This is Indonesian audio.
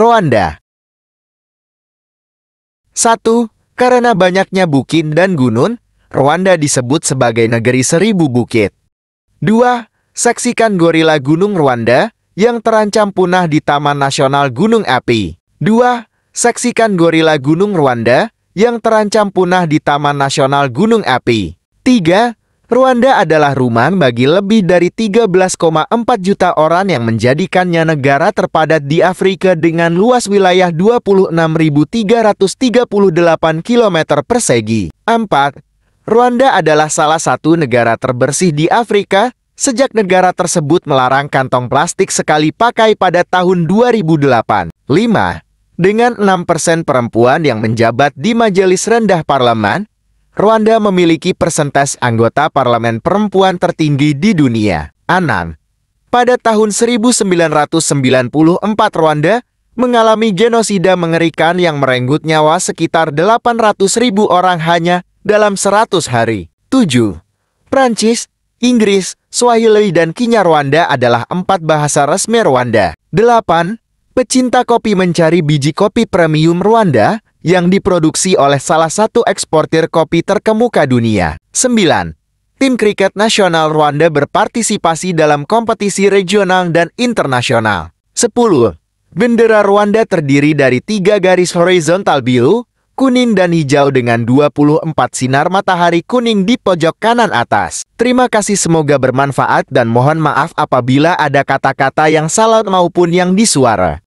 Rwanda. 1. Karena banyaknya bukit dan gunung, Rwanda disebut sebagai negeri seribu bukit. 2. Saksikan gorila Gunung Rwanda yang terancam punah di Taman Nasional Gunung Api. 2. Saksikan gorila Gunung Rwanda yang terancam punah di Taman Nasional Gunung Api. 3. Rwanda adalah rumah bagi lebih dari 13,4 juta orang yang menjadikannya negara terpadat di Afrika dengan luas wilayah 26.338 km persegi. 4. Rwanda adalah salah satu negara terbersih di Afrika sejak negara tersebut melarang kantong plastik sekali pakai pada tahun 2008. 5. Dengan 6% persen perempuan yang menjabat di majelis rendah parlemen, Rwanda memiliki persentase anggota parlemen perempuan tertinggi di dunia, Anan. Pada tahun 1994 Rwanda mengalami genosida mengerikan yang merenggut nyawa sekitar 800 ribu orang hanya dalam 100 hari. 7. Prancis, Inggris, Swahili dan Kinyarwanda adalah empat bahasa resmi Rwanda. 8 pecinta kopi mencari biji kopi premium Rwanda yang diproduksi oleh salah satu eksportir kopi terkemuka dunia. 9. Tim kriket nasional Rwanda berpartisipasi dalam kompetisi regional dan internasional. 10. Bendera Rwanda terdiri dari tiga garis horizontal biru, kuning dan hijau dengan 24 sinar matahari kuning di pojok kanan atas. Terima kasih semoga bermanfaat dan mohon maaf apabila ada kata-kata yang salah maupun yang disuara.